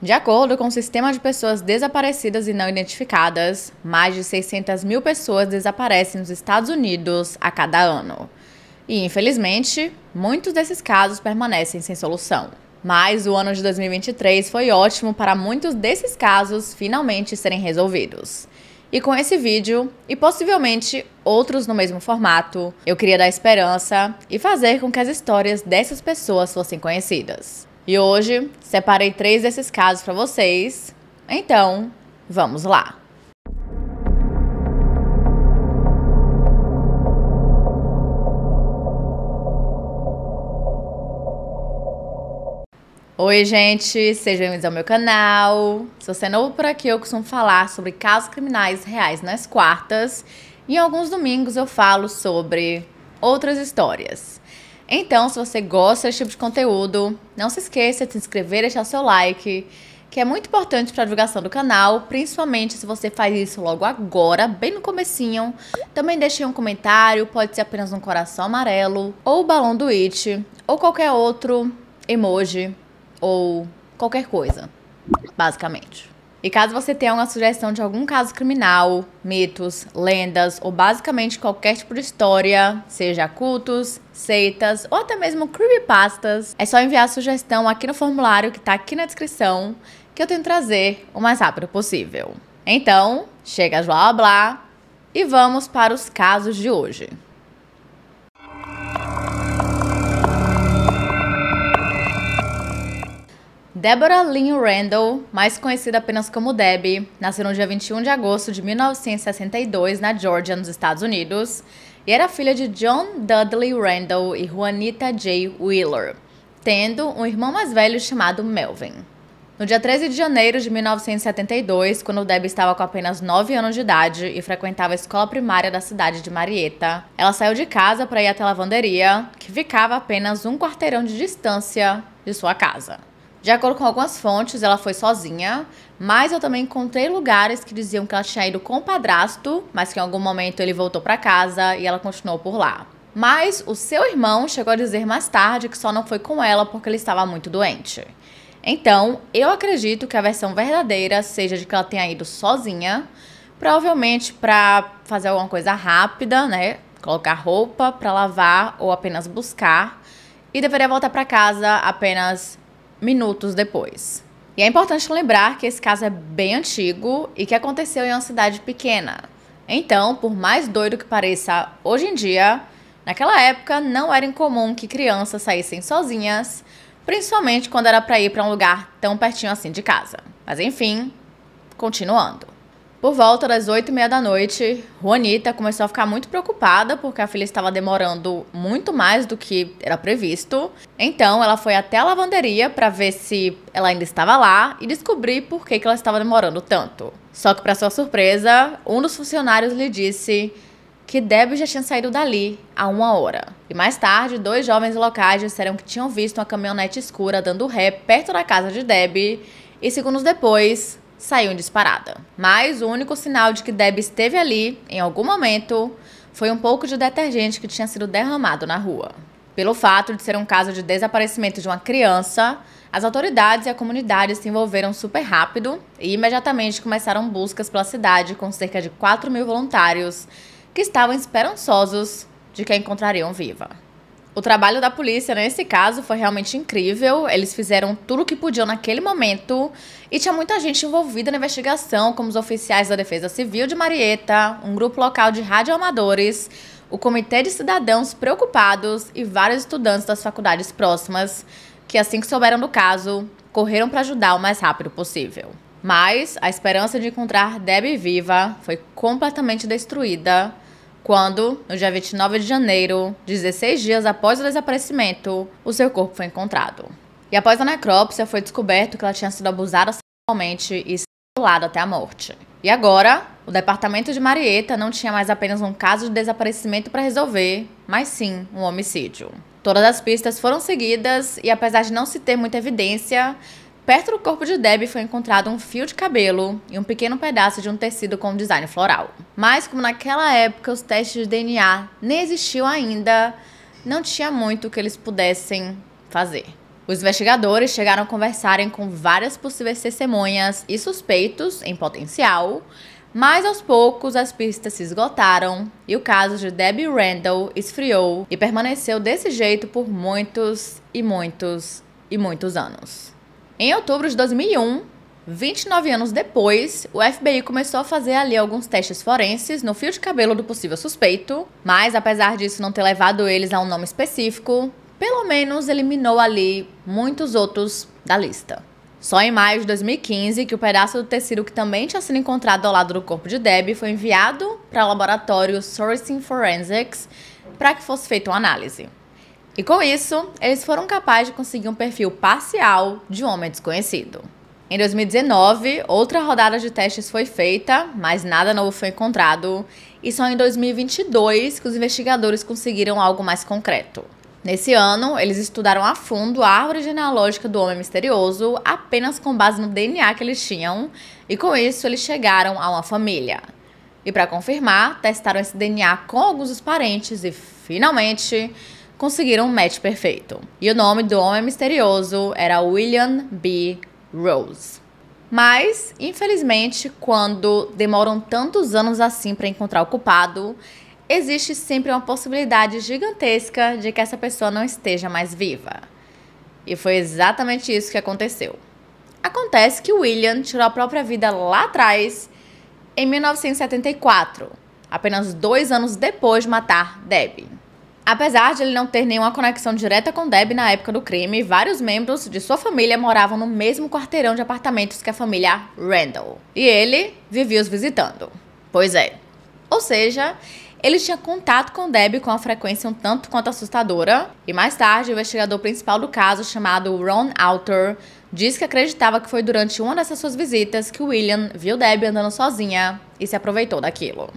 De acordo com o Sistema de Pessoas Desaparecidas e Não Identificadas, mais de 600 mil pessoas desaparecem nos Estados Unidos a cada ano. E, infelizmente, muitos desses casos permanecem sem solução. Mas o ano de 2023 foi ótimo para muitos desses casos finalmente serem resolvidos. E com esse vídeo, e possivelmente outros no mesmo formato, eu queria dar esperança e fazer com que as histórias dessas pessoas fossem conhecidas. E hoje separei três desses casos para vocês. Então, vamos lá. Oi, gente, sejam bem-vindos ao meu canal. Se você é novo por aqui, eu costumo falar sobre casos criminais reais nas quartas e em alguns domingos eu falo sobre outras histórias. Então, se você gosta desse tipo de conteúdo, não se esqueça de se inscrever e deixar seu like, que é muito importante para a divulgação do canal, principalmente se você faz isso logo agora, bem no comecinho. Também deixe um comentário, pode ser apenas um coração amarelo, ou o balão do It, ou qualquer outro emoji, ou qualquer coisa, basicamente. E caso você tenha uma sugestão de algum caso criminal, mitos, lendas ou basicamente qualquer tipo de história, seja cultos, seitas ou até mesmo creepypastas, é só enviar a sugestão aqui no formulário que tá aqui na descrição que eu tento trazer o mais rápido possível. Então, chega João Blá e vamos para os casos de hoje. Deborah Lynn Randall, mais conhecida apenas como Deb, nasceu no dia 21 de agosto de 1962 na Georgia, nos Estados Unidos, e era filha de John Dudley Randall e Juanita J. Wheeler, tendo um irmão mais velho chamado Melvin. No dia 13 de janeiro de 1972, quando Deb estava com apenas 9 anos de idade e frequentava a escola primária da cidade de Marietta, ela saiu de casa para ir até a lavanderia, que ficava a apenas um quarteirão de distância de sua casa. De acordo com algumas fontes, ela foi sozinha, mas eu também encontrei lugares que diziam que ela tinha ido com o padrasto, mas que em algum momento ele voltou para casa e ela continuou por lá. Mas o seu irmão chegou a dizer mais tarde que só não foi com ela porque ele estava muito doente. Então, eu acredito que a versão verdadeira seja de que ela tenha ido sozinha, provavelmente para fazer alguma coisa rápida, né? Colocar roupa para lavar ou apenas buscar, e deveria voltar para casa apenas minutos depois. E é importante lembrar que esse caso é bem antigo e que aconteceu em uma cidade pequena. Então, por mais doido que pareça hoje em dia, naquela época não era incomum que crianças saíssem sozinhas, principalmente quando era para ir para um lugar tão pertinho assim de casa. Mas enfim, continuando. Por volta das oito e meia da noite, Juanita começou a ficar muito preocupada porque a filha estava demorando muito mais do que era previsto. Então, ela foi até a lavanderia para ver se ela ainda estava lá e descobrir por que, que ela estava demorando tanto. Só que, para sua surpresa, um dos funcionários lhe disse que Debbie já tinha saído dali há uma hora. E mais tarde, dois jovens locais disseram que tinham visto uma caminhonete escura dando ré perto da casa de Debbie e segundos depois, saiu disparada. Mas o único sinal de que Deb esteve ali, em algum momento, foi um pouco de detergente que tinha sido derramado na rua. Pelo fato de ser um caso de desaparecimento de uma criança, as autoridades e a comunidade se envolveram super rápido e imediatamente começaram buscas pela cidade com cerca de 4 mil voluntários que estavam esperançosos de que a encontrariam viva. O trabalho da polícia nesse caso foi realmente incrível. Eles fizeram tudo o que podiam naquele momento e tinha muita gente envolvida na investigação, como os oficiais da Defesa Civil de Marieta, um grupo local de radioamadores, o Comitê de Cidadãos Preocupados e vários estudantes das faculdades próximas, que assim que souberam do caso, correram para ajudar o mais rápido possível. Mas a esperança de encontrar Debbie viva foi completamente destruída quando, no dia 29 de janeiro, 16 dias após o desaparecimento, o seu corpo foi encontrado. E após a necrópsia, foi descoberto que ela tinha sido abusada sexualmente e estrangulada até a morte. E agora, o departamento de Marieta não tinha mais apenas um caso de desaparecimento para resolver, mas sim um homicídio. Todas as pistas foram seguidas e, apesar de não se ter muita evidência, Perto do corpo de Debbie foi encontrado um fio de cabelo e um pequeno pedaço de um tecido com design floral. Mas como naquela época os testes de DNA nem existiam ainda, não tinha muito que eles pudessem fazer. Os investigadores chegaram a conversarem com várias possíveis testemunhas e suspeitos em potencial, mas aos poucos as pistas se esgotaram e o caso de Debbie Randall esfriou e permaneceu desse jeito por muitos e muitos e muitos anos. Em outubro de 2001, 29 anos depois, o FBI começou a fazer ali alguns testes forenses no fio de cabelo do possível suspeito, mas apesar disso não ter levado eles a um nome específico, pelo menos eliminou ali muitos outros da lista. Só em maio de 2015 que o pedaço do tecido que também tinha sido encontrado ao lado do corpo de Debbie foi enviado para o laboratório Sourcing Forensics para que fosse feita uma análise. E com isso, eles foram capazes de conseguir um perfil parcial de um homem desconhecido. Em 2019, outra rodada de testes foi feita, mas nada novo foi encontrado, e só em 2022 que os investigadores conseguiram algo mais concreto. Nesse ano, eles estudaram a fundo a árvore genealógica do homem misterioso apenas com base no DNA que eles tinham, e com isso eles chegaram a uma família. E para confirmar, testaram esse DNA com alguns dos parentes e finalmente conseguiram um match perfeito. E o nome do homem misterioso era William B. Rose. Mas, infelizmente, quando demoram tantos anos assim para encontrar o culpado, existe sempre uma possibilidade gigantesca de que essa pessoa não esteja mais viva. E foi exatamente isso que aconteceu. Acontece que William tirou a própria vida lá atrás, em 1974, apenas dois anos depois de matar Debbie. Apesar de ele não ter nenhuma conexão direta com Deb na época do crime, vários membros de sua família moravam no mesmo quarteirão de apartamentos que a família Randall. E ele vivia os visitando. Pois é. Ou seja, ele tinha contato com Deb com uma frequência um tanto quanto assustadora, e mais tarde o investigador principal do caso, chamado Ron Alter, diz que acreditava que foi durante uma dessas suas visitas que William viu Deb andando sozinha e se aproveitou daquilo.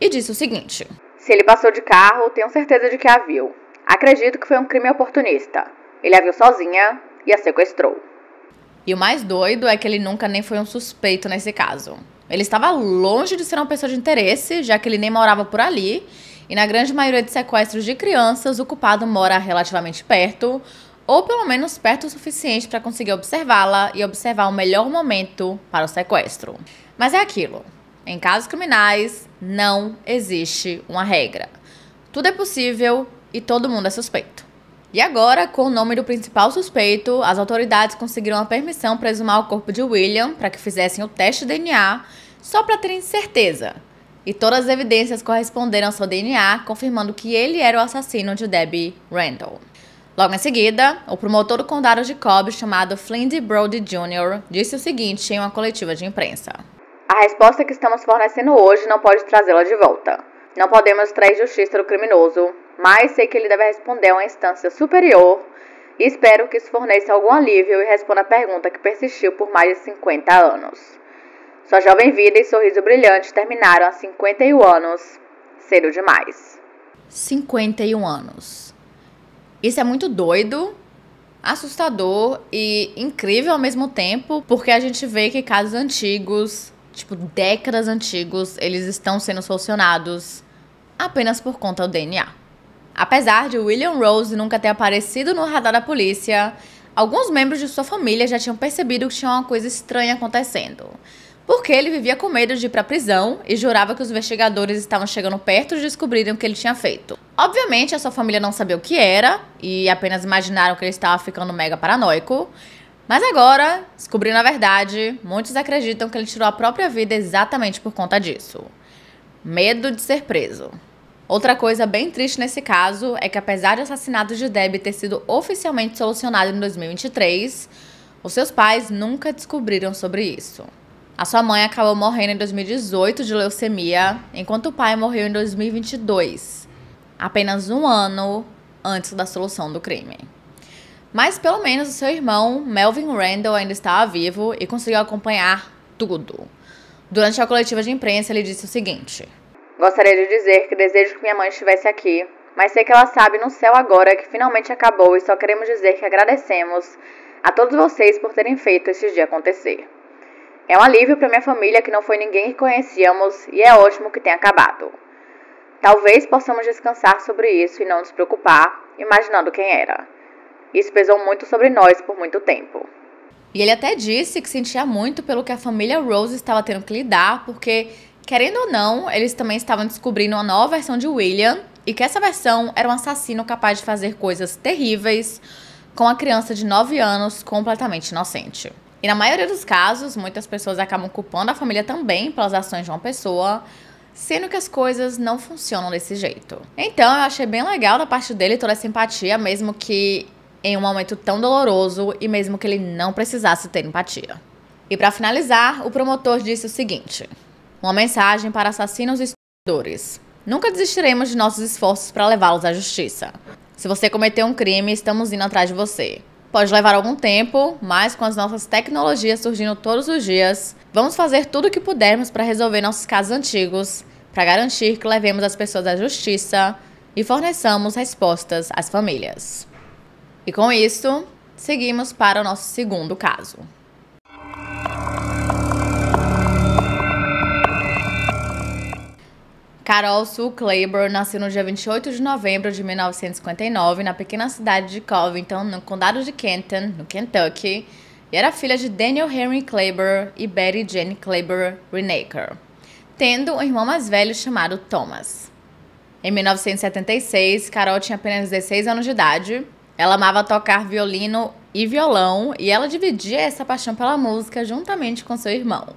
E disse o seguinte: se ele passou de carro, tenho certeza de que a viu. Acredito que foi um crime oportunista. Ele a viu sozinha e a sequestrou. E o mais doido é que ele nunca nem foi um suspeito nesse caso. Ele estava longe de ser uma pessoa de interesse, já que ele nem morava por ali, e na grande maioria de sequestros de crianças, o culpado mora relativamente perto, ou pelo menos perto o suficiente para conseguir observá-la e observar o melhor momento para o sequestro. Mas é aquilo, em casos criminais, não existe uma regra. Tudo é possível e todo mundo é suspeito. E agora, com o nome do principal suspeito, as autoridades conseguiram a permissão para exumar o corpo de William para que fizessem o teste de DNA só para terem certeza. E todas as evidências corresponderam ao seu DNA, confirmando que ele era o assassino de Debbie Randall. Logo em seguida, o promotor do condado de Cobb, chamado Flynn Brody Jr., disse o seguinte em uma coletiva de imprensa. A resposta que estamos fornecendo hoje não pode trazê-la de volta. Não podemos trair justiça do criminoso, mas sei que ele deve responder a uma instância superior e espero que isso forneça algum alívio e responda a pergunta que persistiu por mais de 50 anos. Sua jovem vida e sorriso brilhante terminaram há 51 anos. Cedo demais. 51 anos. Isso é muito doido, assustador e incrível ao mesmo tempo, porque a gente vê que casos antigos tipo, décadas antigos, eles estão sendo solucionados apenas por conta do DNA. Apesar de William Rose nunca ter aparecido no radar da polícia, alguns membros de sua família já tinham percebido que tinha uma coisa estranha acontecendo. Porque ele vivia com medo de ir pra prisão e jurava que os investigadores estavam chegando perto de descobrirem o que ele tinha feito. Obviamente, a sua família não sabia o que era e apenas imaginaram que ele estava ficando mega paranoico, mas agora, descobrindo a verdade, muitos acreditam que ele tirou a própria vida exatamente por conta disso. Medo de ser preso. Outra coisa bem triste nesse caso é que, apesar de assassinato de Debbie ter sido oficialmente solucionado em 2023, os seus pais nunca descobriram sobre isso. A sua mãe acabou morrendo em 2018 de leucemia, enquanto o pai morreu em 2022, apenas um ano antes da solução do crime. Mas pelo menos o seu irmão, Melvin Randall, ainda estava vivo e conseguiu acompanhar tudo. Durante a coletiva de imprensa, ele disse o seguinte: Gostaria de dizer que desejo que minha mãe estivesse aqui, mas sei que ela sabe no céu agora que finalmente acabou e só queremos dizer que agradecemos a todos vocês por terem feito este dia acontecer. É um alívio para minha família que não foi ninguém que conhecíamos e é ótimo que tenha acabado. Talvez possamos descansar sobre isso e não nos preocupar, imaginando quem era. Isso pesou muito sobre nós por muito tempo. E ele até disse que sentia muito pelo que a família Rose estava tendo que lidar, porque, querendo ou não, eles também estavam descobrindo uma nova versão de William e que essa versão era um assassino capaz de fazer coisas terríveis com a criança de 9 anos completamente inocente. E na maioria dos casos, muitas pessoas acabam culpando a família também pelas ações de uma pessoa, sendo que as coisas não funcionam desse jeito. Então eu achei bem legal da parte dele toda essa empatia, mesmo que em um momento tão doloroso e mesmo que ele não precisasse ter empatia. E para finalizar, o promotor disse o seguinte: uma mensagem para assassinos e estupradores. Nunca desistiremos de nossos esforços para levá-los à justiça. Se você cometeu um crime, estamos indo atrás de você. Pode levar algum tempo, mas com as nossas tecnologias surgindo todos os dias, vamos fazer tudo o que pudermos para resolver nossos casos antigos, para garantir que levemos as pessoas à justiça e forneçamos respostas às famílias. E com isso, seguimos para o nosso segundo caso. Carol Sue Claiborne nasceu no dia 28 de novembro de 1959 na pequena cidade de Covington, no condado de Kenton, no Kentucky, e era filha de Daniel Henry Claiborne e Betty Jane Claiborne Renaker, tendo um irmão mais velho chamado Thomas. Em 1976, Carol tinha apenas 16 anos de idade ela amava tocar violino e violão e ela dividia essa paixão pela música juntamente com seu irmão.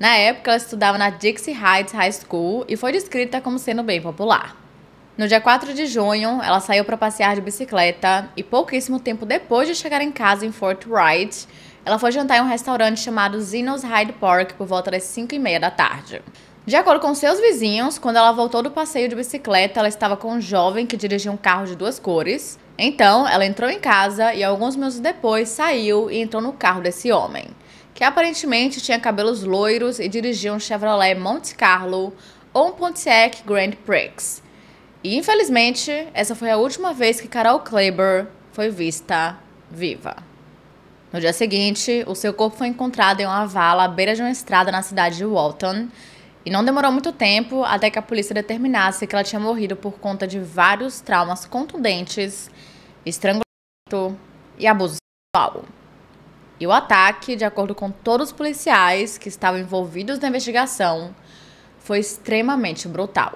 Na época, ela estudava na Dixie Heights High School e foi descrita como sendo bem popular. No dia 4 de junho, ela saiu para passear de bicicleta e pouquíssimo tempo depois de chegar em casa em Fort Wright, ela foi jantar em um restaurante chamado Zeno's Hyde Park por volta das 5 e meia da tarde. De acordo com seus vizinhos, quando ela voltou do passeio de bicicleta, ela estava com um jovem que dirigia um carro de duas cores então, ela entrou em casa e alguns minutos depois saiu e entrou no carro desse homem, que aparentemente tinha cabelos loiros e dirigia um Chevrolet Monte Carlo ou um Pontiac Grand Prix. E infelizmente, essa foi a última vez que Carol Kleber foi vista viva. No dia seguinte, o seu corpo foi encontrado em uma vala à beira de uma estrada na cidade de Walton, e não demorou muito tempo até que a polícia determinasse que ela tinha morrido por conta de vários traumas contundentes, estrangulamento e abuso sexual. E o ataque, de acordo com todos os policiais que estavam envolvidos na investigação, foi extremamente brutal.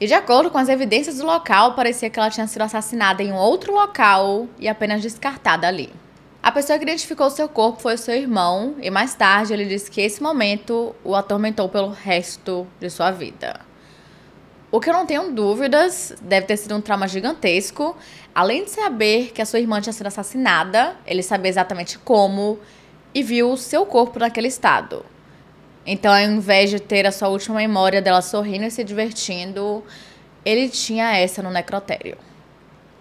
E de acordo com as evidências do local, parecia que ela tinha sido assassinada em outro local e apenas descartada ali. A pessoa que identificou seu corpo foi seu irmão, e mais tarde ele disse que esse momento o atormentou pelo resto de sua vida. O que eu não tenho dúvidas, deve ter sido um trauma gigantesco. Além de saber que a sua irmã tinha sido assassinada, ele sabia exatamente como e viu o seu corpo naquele estado. Então, ao invés de ter a sua última memória dela sorrindo e se divertindo, ele tinha essa no necrotério.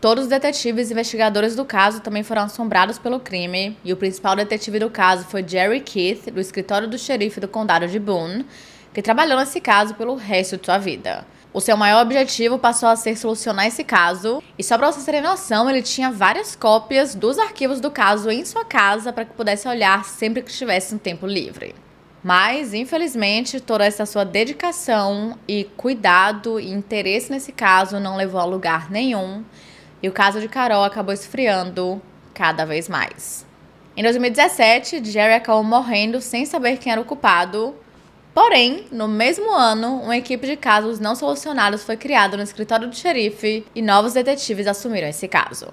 Todos os detetives e investigadores do caso também foram assombrados pelo crime, e o principal detetive do caso foi Jerry Keith, do escritório do xerife do condado de Boone, que trabalhou nesse caso pelo resto de sua vida. O seu maior objetivo passou a ser solucionar esse caso, e só para vocês terem noção, ele tinha várias cópias dos arquivos do caso em sua casa para que pudesse olhar sempre que estivesse um tempo livre. Mas, infelizmente, toda essa sua dedicação e cuidado e interesse nesse caso não levou a lugar nenhum, e o caso de Carol acabou esfriando cada vez mais. Em 2017, Jerry acabou morrendo sem saber quem era o culpado. Porém, no mesmo ano, uma equipe de casos não solucionados foi criada no escritório do xerife e novos detetives assumiram esse caso.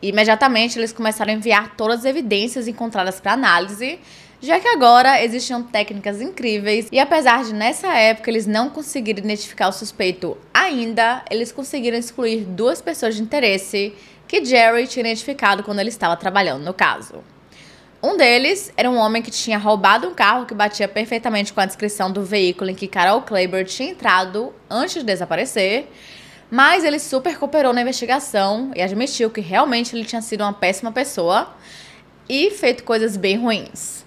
Imediatamente, eles começaram a enviar todas as evidências encontradas para análise já que agora existiam técnicas incríveis e apesar de nessa época eles não conseguirem identificar o suspeito ainda, eles conseguiram excluir duas pessoas de interesse que Jerry tinha identificado quando ele estava trabalhando no caso. Um deles era um homem que tinha roubado um carro que batia perfeitamente com a descrição do veículo em que Carol Kleber tinha entrado antes de desaparecer, mas ele super cooperou na investigação e admitiu que realmente ele tinha sido uma péssima pessoa e feito coisas bem ruins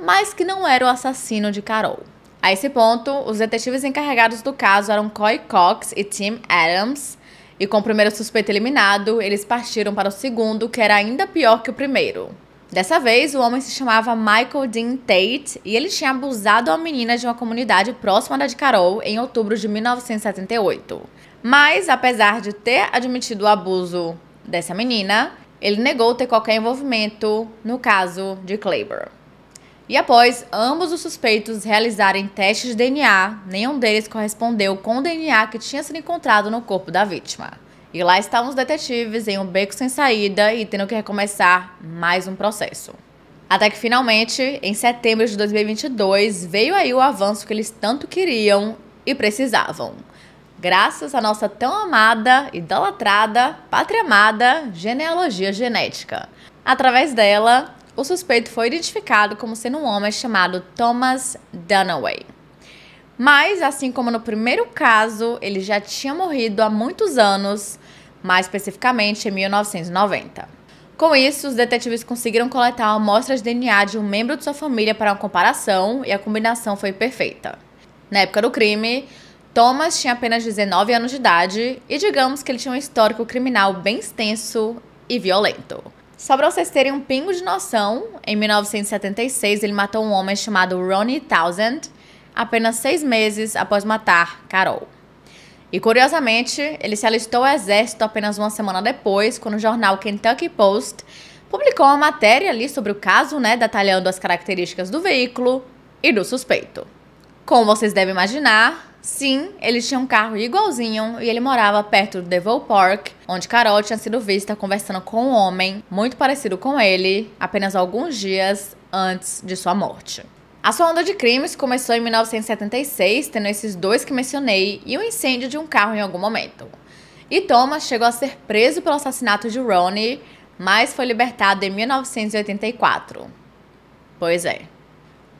mas que não era o assassino de Carol. A esse ponto, os detetives encarregados do caso eram Coy Cox e Tim Adams, e com o primeiro suspeito eliminado, eles partiram para o segundo, que era ainda pior que o primeiro. Dessa vez, o homem se chamava Michael Dean Tate e ele tinha abusado a menina de uma comunidade próxima da de Carol em outubro de 1978. Mas, apesar de ter admitido o abuso dessa menina, ele negou ter qualquer envolvimento no caso de Claiborne. E após ambos os suspeitos realizarem testes de DNA, nenhum deles correspondeu com o DNA que tinha sido encontrado no corpo da vítima. E lá estavam os detetives em um beco sem saída e tendo que recomeçar mais um processo. Até que finalmente, em setembro de 2022, veio aí o avanço que eles tanto queriam e precisavam. Graças à nossa tão amada, idolatrada, pátria amada genealogia genética. Através dela, o suspeito foi identificado como sendo um homem chamado Thomas Dunaway. Mas, assim como no primeiro caso, ele já tinha morrido há muitos anos, mais especificamente em 1990. Com isso, os detetives conseguiram coletar amostras de DNA de um membro de sua família para uma comparação e a combinação foi perfeita. Na época do crime, Thomas tinha apenas 19 anos de idade e digamos que ele tinha um histórico criminal bem extenso e violento. Só para vocês terem um pingo de noção, em 1976 ele matou um homem chamado Ronnie Townsend, apenas seis meses após matar Carol. E curiosamente, ele se alistou ao exército apenas uma semana depois, quando o jornal Kentucky Post publicou uma matéria ali sobre o caso, né, detalhando as características do veículo e do suspeito. Como vocês devem imaginar, Sim, ele tinha um carro igualzinho e ele morava perto do Devil Park, onde Carol tinha sido vista conversando com um homem muito parecido com ele apenas alguns dias antes de sua morte. A sua onda de crimes começou em 1976, tendo esses dois que mencionei e o um incêndio de um carro em algum momento. E Thomas chegou a ser preso pelo assassinato de Ronnie, mas foi libertado em 1984. Pois é.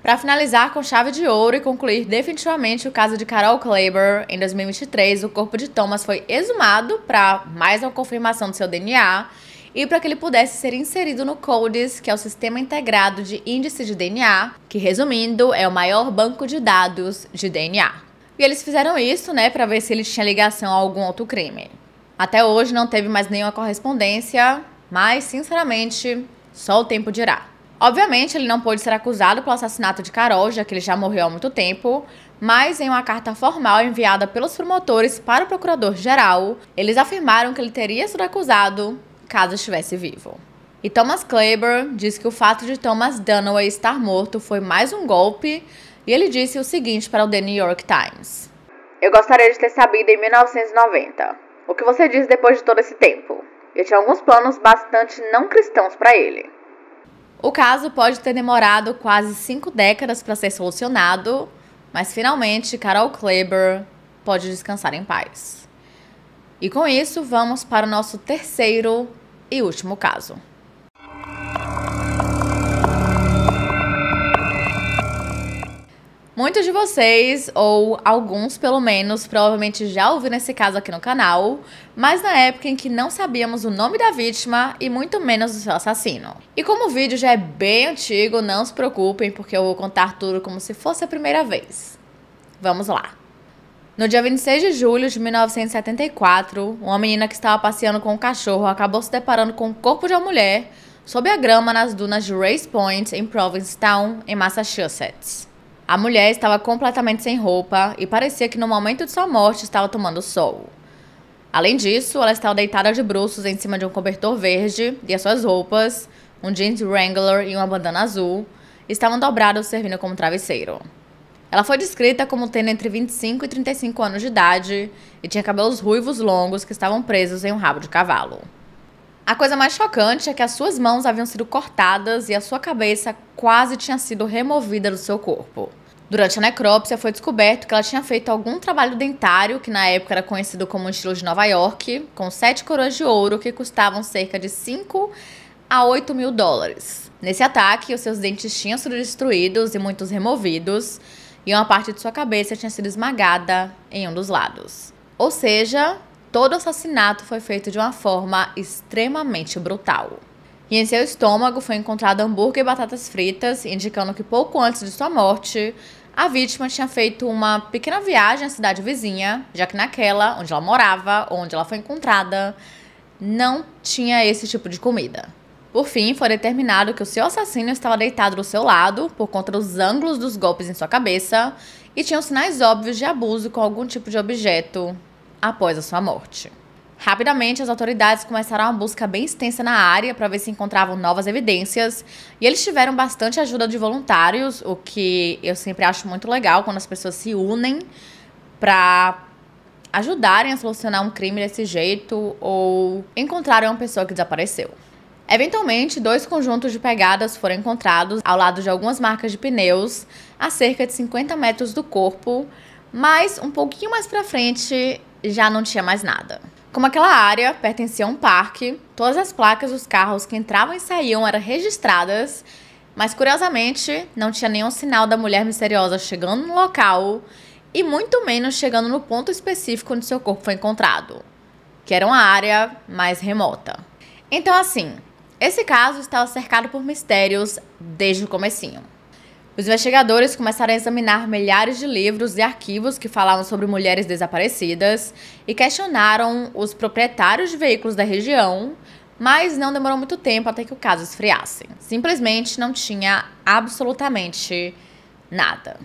Para finalizar com chave de ouro e concluir definitivamente o caso de Carol Kleber, em 2023, o corpo de Thomas foi exumado para mais uma confirmação do seu DNA e para que ele pudesse ser inserido no CODES, que é o Sistema Integrado de Índice de DNA, que, resumindo, é o maior banco de dados de DNA. E eles fizeram isso, né, para ver se ele tinha ligação a algum outro crime. Até hoje não teve mais nenhuma correspondência, mas, sinceramente, só o tempo dirá. Obviamente, ele não pôde ser acusado pelo assassinato de Carol, já que ele já morreu há muito tempo, mas em uma carta formal enviada pelos promotores para o procurador-geral, eles afirmaram que ele teria sido acusado caso estivesse vivo. E Thomas Claiborne diz que o fato de Thomas Dunaway estar morto foi mais um golpe, e ele disse o seguinte para o The New York Times: Eu gostaria de ter sabido em 1990. O que você diz depois de todo esse tempo? Eu tinha alguns planos bastante não cristãos para ele. O caso pode ter demorado quase cinco décadas para ser solucionado, mas finalmente Carol Kleber pode descansar em paz. E com isso, vamos para o nosso terceiro e último caso. Muitos de vocês, ou alguns pelo menos, provavelmente já ouviram esse caso aqui no canal, mas na época em que não sabíamos o nome da vítima e muito menos do seu assassino. E como o vídeo já é bem antigo, não se preocupem, porque eu vou contar tudo como se fosse a primeira vez. Vamos lá. No dia 26 de julho de 1974, uma menina que estava passeando com um cachorro acabou se deparando com o corpo de uma mulher sob a grama nas dunas de Race Point, em Provincetown, em Massachusetts. A mulher estava completamente sem roupa e parecia que no momento de sua morte estava tomando sol. Além disso, ela estava deitada de bruços em cima de um cobertor verde e as suas roupas, um jeans Wrangler e uma bandana azul, estavam dobrados servindo como travesseiro. Ela foi descrita como tendo entre 25 e 35 anos de idade e tinha cabelos ruivos longos que estavam presos em um rabo de cavalo. A coisa mais chocante é que as suas mãos haviam sido cortadas e a sua cabeça quase tinha sido removida do seu corpo. Durante a necrópsia, foi descoberto que ela tinha feito algum trabalho dentário, que na época era conhecido como estilo de Nova York, com sete coroas de ouro que custavam cerca de 5 a 8 mil dólares. Nesse ataque, os seus dentes tinham sido destruídos e muitos removidos, e uma parte de sua cabeça tinha sido esmagada em um dos lados. Ou seja, todo assassinato foi feito de uma forma extremamente brutal. E em seu estômago foi encontrado hambúrguer e batatas fritas, indicando que pouco antes de sua morte, a vítima tinha feito uma pequena viagem à cidade vizinha, já que naquela, onde ela morava, onde ela foi encontrada, não tinha esse tipo de comida. Por fim, foi determinado que o seu assassino estava deitado do seu lado, por conta dos ângulos dos golpes em sua cabeça, e tinham sinais óbvios de abuso com algum tipo de objeto, após a sua morte. Rapidamente, as autoridades começaram uma busca bem extensa na área para ver se encontravam novas evidências, e eles tiveram bastante ajuda de voluntários, o que eu sempre acho muito legal quando as pessoas se unem para ajudarem a solucionar um crime desse jeito ou encontrarem uma pessoa que desapareceu. Eventualmente, dois conjuntos de pegadas foram encontrados ao lado de algumas marcas de pneus, a cerca de 50 metros do corpo, mas um pouquinho mais para frente já não tinha mais nada. Como aquela área pertencia a um parque, todas as placas dos carros que entravam e saíam eram registradas, mas curiosamente não tinha nenhum sinal da mulher misteriosa chegando no local e muito menos chegando no ponto específico onde seu corpo foi encontrado, que era uma área mais remota. Então assim, esse caso estava cercado por mistérios desde o comecinho. Os investigadores começaram a examinar milhares de livros e arquivos que falavam sobre mulheres desaparecidas e questionaram os proprietários de veículos da região, mas não demorou muito tempo até que o caso esfriasse. Simplesmente não tinha absolutamente nada.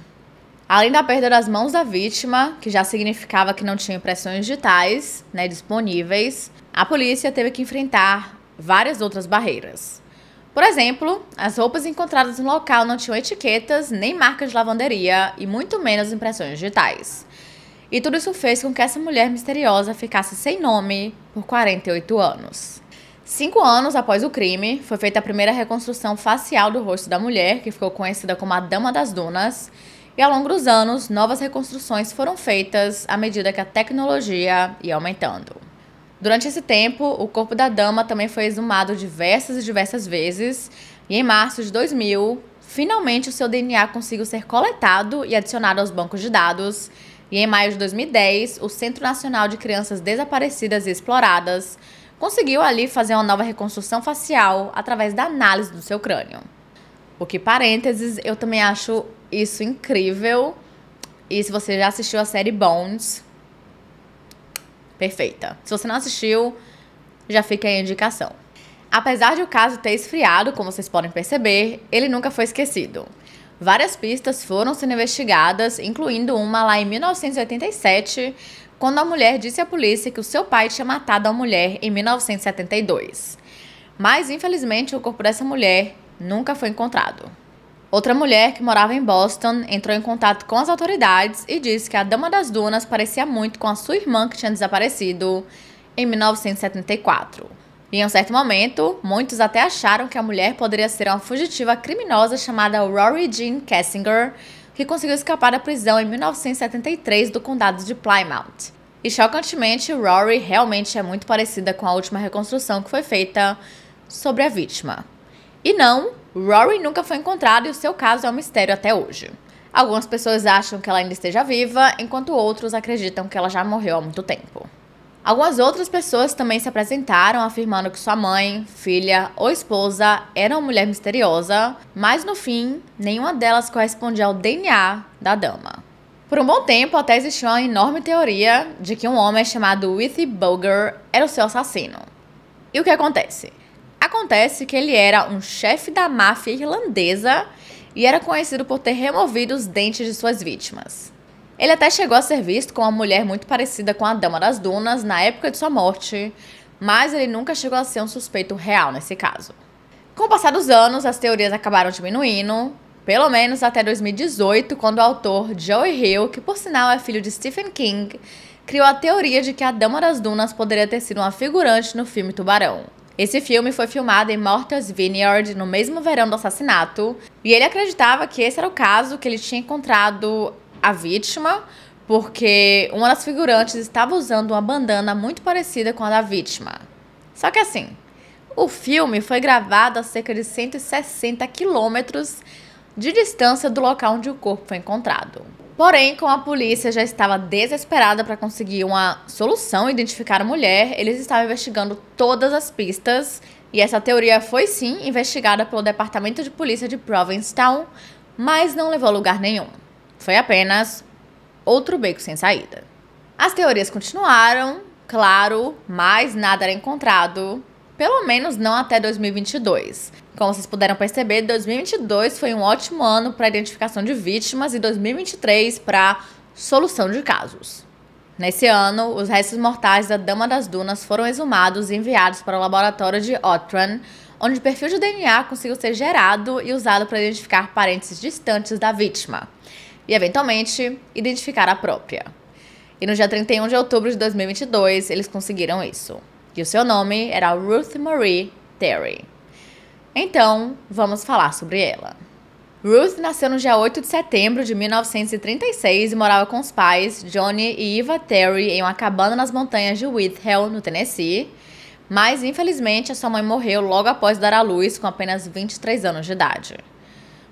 Além da perda das mãos da vítima, que já significava que não tinha impressões digitais né, disponíveis, a polícia teve que enfrentar várias outras barreiras. Por exemplo, as roupas encontradas no local não tinham etiquetas, nem marcas de lavanderia e muito menos impressões digitais. E tudo isso fez com que essa mulher misteriosa ficasse sem nome por 48 anos. Cinco anos após o crime, foi feita a primeira reconstrução facial do rosto da mulher, que ficou conhecida como a Dama das Dunas, e ao longo dos anos, novas reconstruções foram feitas à medida que a tecnologia ia aumentando. Durante esse tempo, o corpo da dama também foi exumado diversas e diversas vezes, e em março de 2000, finalmente o seu DNA conseguiu ser coletado e adicionado aos bancos de dados. E em maio de 2010, o Centro Nacional de Crianças Desaparecidas e Exploradas conseguiu ali fazer uma nova reconstrução facial através da análise do seu crânio. O que, parênteses, eu também acho isso incrível. E se você já assistiu a série Bones, Perfeita. Se você não assistiu, já fica aí a indicação. Apesar de o caso ter esfriado, como vocês podem perceber, ele nunca foi esquecido. Várias pistas foram sendo investigadas, incluindo uma lá em 1987, quando a mulher disse à polícia que o seu pai tinha matado a mulher em 1972. Mas, infelizmente, o corpo dessa mulher nunca foi encontrado. Outra mulher que morava em Boston entrou em contato com as autoridades e disse que a Dama das Dunas parecia muito com a sua irmã que tinha desaparecido em 1974. Em um certo momento, muitos até acharam que a mulher poderia ser uma fugitiva criminosa chamada Rory Jean Kessinger, que conseguiu escapar da prisão em 1973 do condado de Plymouth. E chocantemente, Rory realmente é muito parecida com a última reconstrução que foi feita sobre a vítima. E não, Rory nunca foi encontrado e o seu caso é um mistério até hoje. Algumas pessoas acham que ela ainda esteja viva, enquanto outros acreditam que ela já morreu há muito tempo. Algumas outras pessoas também se apresentaram afirmando que sua mãe, filha ou esposa era uma mulher misteriosa, mas no fim, nenhuma delas correspondia ao DNA da dama. Por um bom tempo, até existiu uma enorme teoria de que um homem chamado Withy Bulger era o seu assassino. E o que acontece? Acontece que ele era um chefe da máfia irlandesa e era conhecido por ter removido os dentes de suas vítimas. Ele até chegou a ser visto com uma mulher muito parecida com a Dama das Dunas na época de sua morte, mas ele nunca chegou a ser um suspeito real nesse caso. Com o passar dos anos, as teorias acabaram diminuindo, pelo menos até 2018, quando o autor Joey Hill, que por sinal é filho de Stephen King, criou a teoria de que a Dama das Dunas poderia ter sido uma figurante no filme Tubarão. Esse filme foi filmado em Morton's Vineyard no mesmo verão do assassinato, e ele acreditava que esse era o caso que ele tinha encontrado a vítima, porque uma das figurantes estava usando uma bandana muito parecida com a da vítima. Só que assim, o filme foi gravado a cerca de 160 quilômetros de distância do local onde o corpo foi encontrado. Porém, como a polícia já estava desesperada para conseguir uma solução e identificar a mulher, eles estavam investigando todas as pistas e essa teoria foi sim investigada pelo Departamento de Polícia de Provincetown, mas não levou a lugar nenhum. Foi apenas outro beco sem saída. As teorias continuaram, claro, mas nada era encontrado pelo menos não até 2022. Como vocês puderam perceber, 2022 foi um ótimo ano para identificação de vítimas e 2023 para solução de casos. Nesse ano, os restos mortais da Dama das Dunas foram exumados e enviados para o laboratório de Otran, onde o perfil de DNA conseguiu ser gerado e usado para identificar parentes distantes da vítima e, eventualmente, identificar a própria. E no dia 31 de outubro de 2022, eles conseguiram isso. E o seu nome era Ruth Marie Terry. Então, vamos falar sobre ela. Ruth nasceu no dia 8 de setembro de 1936 e morava com os pais Johnny e Eva Terry em uma cabana nas montanhas de Whithill, no Tennessee. Mas, infelizmente, a sua mãe morreu logo após dar à luz, com apenas 23 anos de idade.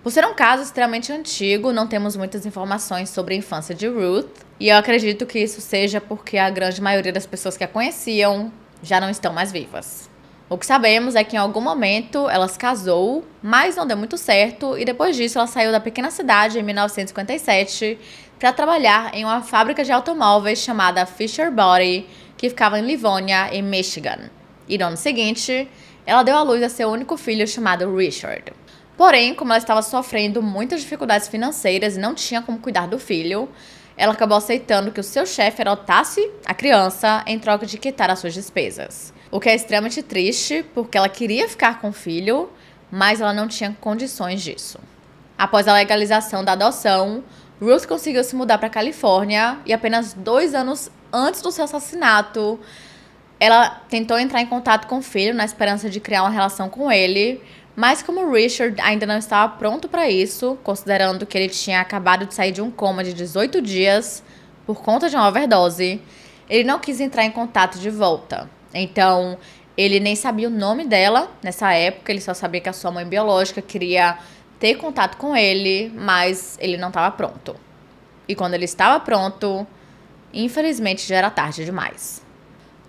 Por ser um caso extremamente antigo, não temos muitas informações sobre a infância de Ruth, e eu acredito que isso seja porque a grande maioria das pessoas que a conheciam já não estão mais vivas. O que sabemos é que em algum momento ela se casou, mas não deu muito certo, e depois disso ela saiu da pequena cidade em 1957 para trabalhar em uma fábrica de automóveis chamada Fisher Body, que ficava em Livonia, em Michigan. E no ano seguinte, ela deu à luz a seu único filho chamado Richard. Porém, como ela estava sofrendo muitas dificuldades financeiras e não tinha como cuidar do filho, ela acabou aceitando que o seu chefe adotasse a criança em troca de quitar as suas despesas. O que é extremamente triste, porque ela queria ficar com o filho, mas ela não tinha condições disso. Após a legalização da adoção, Ruth conseguiu se mudar para a Califórnia e apenas dois anos antes do seu assassinato, ela tentou entrar em contato com o filho na esperança de criar uma relação com ele, mas como Richard ainda não estava pronto para isso, considerando que ele tinha acabado de sair de um coma de 18 dias por conta de uma overdose, ele não quis entrar em contato de volta. Então, ele nem sabia o nome dela nessa época, ele só sabia que a sua mãe biológica queria ter contato com ele, mas ele não estava pronto. E quando ele estava pronto, infelizmente já era tarde demais.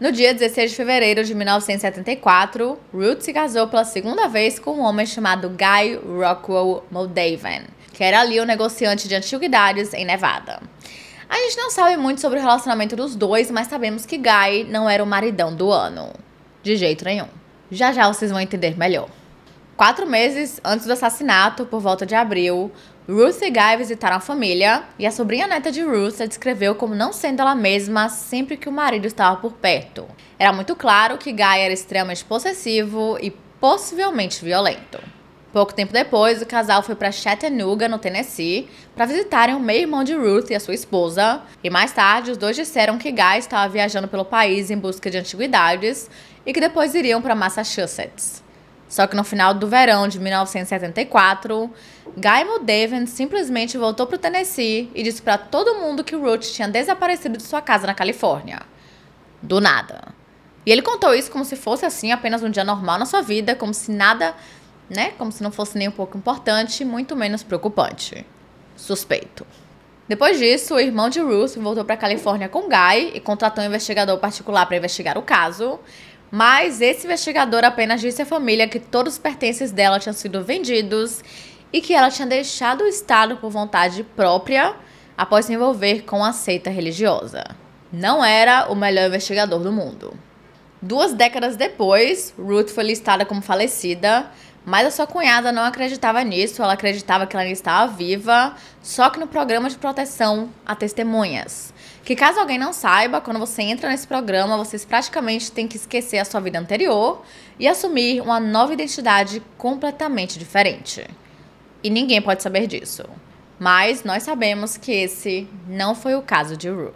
No dia 16 de fevereiro de 1974, Ruth se casou pela segunda vez com um homem chamado Guy Rockwell Moldavan, que era ali o um negociante de antiguidades em Nevada. A gente não sabe muito sobre o relacionamento dos dois, mas sabemos que Guy não era o maridão do ano. De jeito nenhum. Já já vocês vão entender melhor. Quatro meses antes do assassinato, por volta de abril, Ruth e Guy visitaram a família e a sobrinha neta de Ruth a descreveu como não sendo ela mesma sempre que o marido estava por perto. Era muito claro que Guy era extremamente possessivo e possivelmente violento. Pouco tempo depois, o casal foi para Chattanooga, no Tennessee, para visitarem o meio-irmão de Ruth e a sua esposa. E mais tarde, os dois disseram que Guy estava viajando pelo país em busca de antiguidades e que depois iriam para Massachusetts. Só que no final do verão de 1974, Gaimo Daven simplesmente voltou para o Tennessee e disse para todo mundo que Ruth tinha desaparecido de sua casa na Califórnia. Do nada. E ele contou isso como se fosse assim apenas um dia normal na sua vida, como se nada, né, como se não fosse nem um pouco importante, muito menos preocupante. Suspeito. Depois disso, o irmão de Ruth voltou para a Califórnia com Guy e contratou um investigador particular para investigar o caso. Mas esse investigador apenas disse à família que todos os pertences dela tinham sido vendidos e que ela tinha deixado o Estado por vontade própria após se envolver com a seita religiosa. Não era o melhor investigador do mundo. Duas décadas depois, Ruth foi listada como falecida, mas a sua cunhada não acreditava nisso, ela acreditava que ela ainda estava viva, só que no programa de proteção a testemunhas. Que caso alguém não saiba, quando você entra nesse programa, vocês praticamente têm que esquecer a sua vida anterior e assumir uma nova identidade completamente diferente. E ninguém pode saber disso. Mas nós sabemos que esse não foi o caso de Ruth.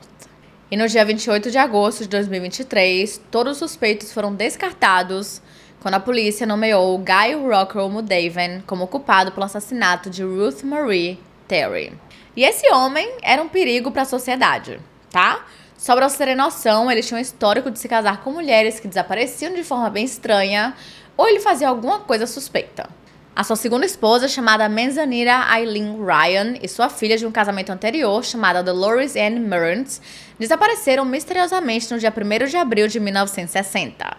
E no dia 28 de agosto de 2023, todos os suspeitos foram descartados quando a polícia nomeou Guy Rockwell Mudaven como culpado pelo assassinato de Ruth Marie Terry. E esse homem era um perigo para a sociedade tá? Só pra vocês terem noção, ele tinha um histórico de se casar com mulheres que desapareciam de forma bem estranha ou ele fazia alguma coisa suspeita. A sua segunda esposa, chamada Menzanira Eileen Ryan, e sua filha de um casamento anterior, chamada Dolores Ann Mearns, desapareceram misteriosamente no dia 1 de abril de 1960.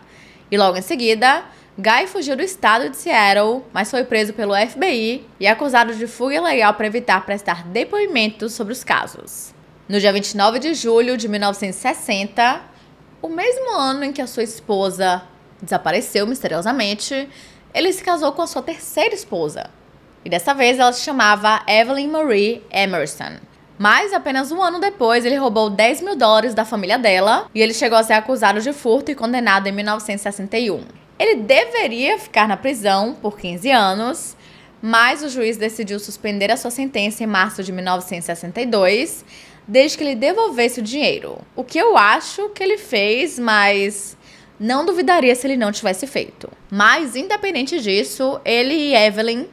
E logo em seguida, Guy fugiu do estado de Seattle, mas foi preso pelo FBI e acusado de fuga ilegal para evitar prestar depoimentos sobre os casos. No dia 29 de julho de 1960, o mesmo ano em que a sua esposa desapareceu misteriosamente, ele se casou com a sua terceira esposa. E dessa vez ela se chamava Evelyn Marie Emerson. Mas apenas um ano depois, ele roubou 10 mil dólares da família dela e ele chegou a ser acusado de furto e condenado em 1961. Ele deveria ficar na prisão por 15 anos, mas o juiz decidiu suspender a sua sentença em março de 1962 desde que ele devolvesse o dinheiro. O que eu acho que ele fez, mas não duvidaria se ele não tivesse feito. Mas, independente disso, ele e Evelyn,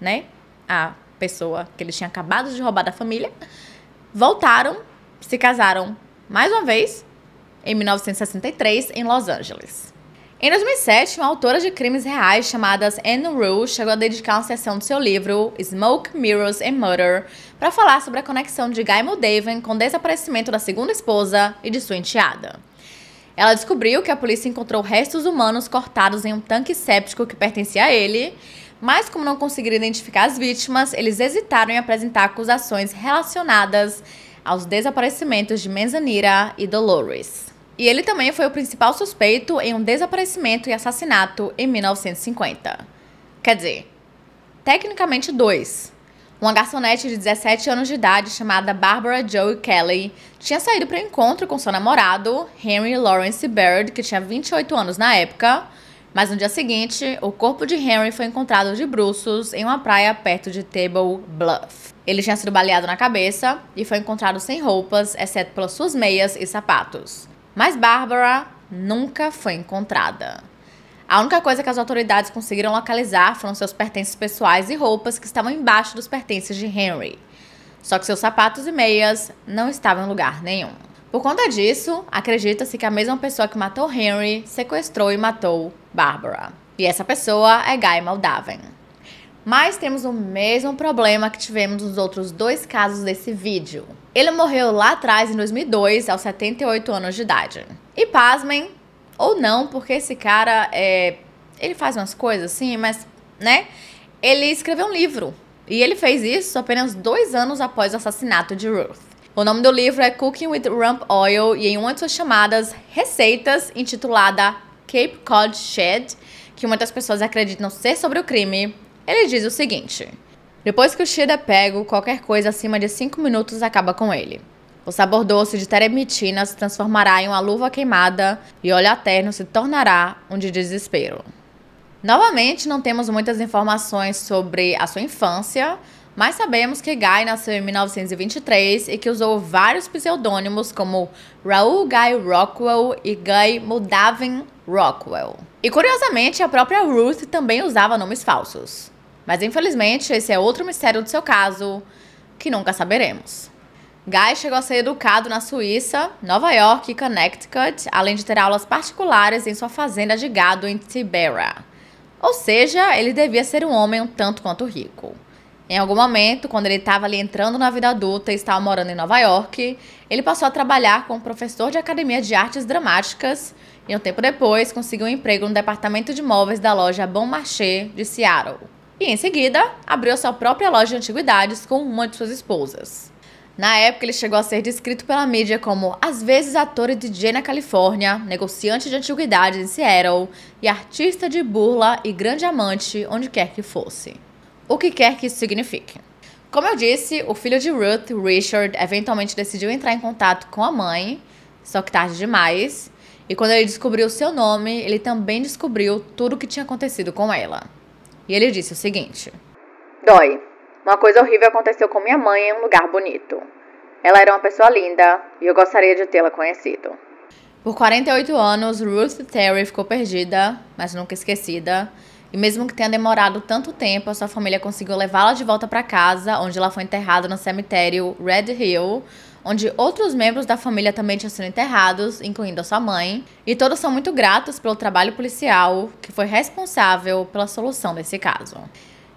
né? A pessoa que eles tinham acabado de roubar da família, voltaram, se casaram mais uma vez em 1963 em Los Angeles. Em 2007, uma autora de crimes reais chamada Anne Rule chegou a dedicar uma sessão do seu livro Smoke, Mirrors and Murder para falar sobre a conexão de Guy Muldaven com o desaparecimento da segunda esposa e de sua enteada. Ela descobriu que a polícia encontrou restos humanos cortados em um tanque séptico que pertencia a ele, mas como não conseguiram identificar as vítimas, eles hesitaram em apresentar acusações relacionadas aos desaparecimentos de Menzanira e Dolores. E ele também foi o principal suspeito em um desaparecimento e assassinato em 1950. Quer dizer, tecnicamente dois. Uma garçonete de 17 anos de idade chamada Barbara Joe Kelly tinha saído para o encontro com seu namorado, Henry Lawrence Baird, que tinha 28 anos na época, mas no dia seguinte, o corpo de Henry foi encontrado de bruços em uma praia perto de Table Bluff. Ele tinha sido baleado na cabeça e foi encontrado sem roupas, exceto pelas suas meias e sapatos mas Bárbara nunca foi encontrada. A única coisa que as autoridades conseguiram localizar foram seus pertences pessoais e roupas que estavam embaixo dos pertences de Henry. Só que seus sapatos e meias não estavam em lugar nenhum. Por conta disso, acredita-se que a mesma pessoa que matou Henry sequestrou e matou Bárbara. E essa pessoa é Guy Maldaven. Mas temos o mesmo problema que tivemos nos outros dois casos desse vídeo. Ele morreu lá atrás, em 2002, aos 78 anos de idade. E pasmem, ou não, porque esse cara é. Ele faz umas coisas assim, mas, né? Ele escreveu um livro. E ele fez isso apenas dois anos após o assassinato de Ruth. O nome do livro é Cooking with Rump Oil e em uma de suas chamadas receitas, intitulada Cape Cod Shed, que muitas pessoas acreditam ser sobre o crime, ele diz o seguinte: depois que o Shida é pego, qualquer coisa acima de 5 minutos acaba com ele. O sabor doce de teremitina se transformará em uma luva queimada e olho terno se tornará um de desespero. Novamente, não temos muitas informações sobre a sua infância, mas sabemos que Guy nasceu em 1923 e que usou vários pseudônimos como Raul Guy Rockwell e Guy Mudavin Rockwell. E curiosamente, a própria Ruth também usava nomes falsos. Mas infelizmente, esse é outro mistério do seu caso que nunca saberemos. Guy chegou a ser educado na Suíça, Nova York e Connecticut, além de ter aulas particulares em sua fazenda de gado em Tibera. Ou seja, ele devia ser um homem um tanto quanto rico. Em algum momento, quando ele estava ali entrando na vida adulta e estava morando em Nova York, ele passou a trabalhar como professor de academia de artes dramáticas e um tempo depois conseguiu um emprego no departamento de móveis da loja Bon Marché de Seattle e, em seguida, abriu sua própria loja de antiguidades com uma de suas esposas. Na época, ele chegou a ser descrito pela mídia como às vezes ator e DJ na Califórnia, negociante de antiguidades em Seattle e artista de burla e grande amante onde quer que fosse. O que quer que isso signifique. Como eu disse, o filho de Ruth, Richard, eventualmente decidiu entrar em contato com a mãe, só que tarde demais, e quando ele descobriu seu nome, ele também descobriu tudo o que tinha acontecido com ela. E ele disse o seguinte: Dói. Uma coisa horrível aconteceu com minha mãe em um lugar bonito. Ela era uma pessoa linda e eu gostaria de tê-la conhecido. Por 48 anos, Ruth Terry ficou perdida, mas nunca esquecida. E mesmo que tenha demorado tanto tempo, a sua família conseguiu levá-la de volta para casa, onde ela foi enterrada no cemitério Red Hill, onde outros membros da família também tinham sido enterrados, incluindo a sua mãe, e todos são muito gratos pelo trabalho policial que foi responsável pela solução desse caso.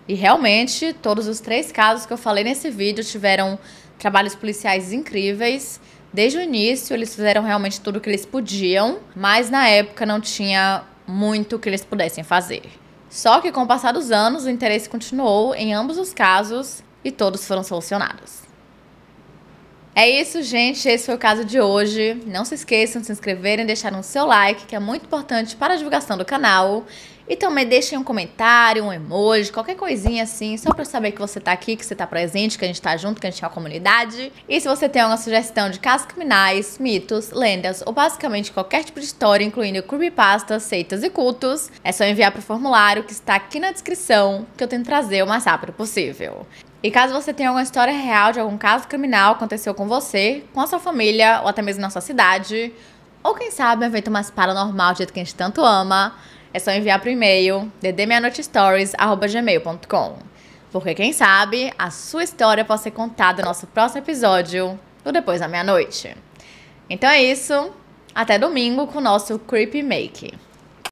E realmente, todos os três casos que eu falei nesse vídeo tiveram trabalhos policiais incríveis. Desde o início, eles fizeram realmente tudo o que eles podiam, mas na época não tinha muito que eles pudessem fazer. Só que com o passar dos anos, o interesse continuou em ambos os casos e todos foram solucionados. É isso, gente. Esse foi o caso de hoje. Não se esqueçam de se inscreverem deixar o seu like, que é muito importante para a divulgação do canal. E também deixem um comentário, um emoji, qualquer coisinha assim, só para eu saber que você está aqui, que você está presente, que a gente está junto, que a gente é uma comunidade. E se você tem alguma sugestão de casos criminais, mitos, lendas ou basicamente qualquer tipo de história, incluindo creepypastas, seitas e cultos, é só enviar para o formulário que está aqui na descrição, que eu tento trazer o mais rápido possível. E caso você tenha alguma história real de algum caso criminal que aconteceu com você, com a sua família ou até mesmo na sua cidade, ou quem sabe um evento mais paranormal do jeito que a gente tanto ama, é só enviar para o e-mail ddmeianoitestories.gmail.com. Porque quem sabe a sua história pode ser contada no nosso próximo episódio do Depois da Meia-Noite. Então é isso, até domingo com o nosso Creepy Make.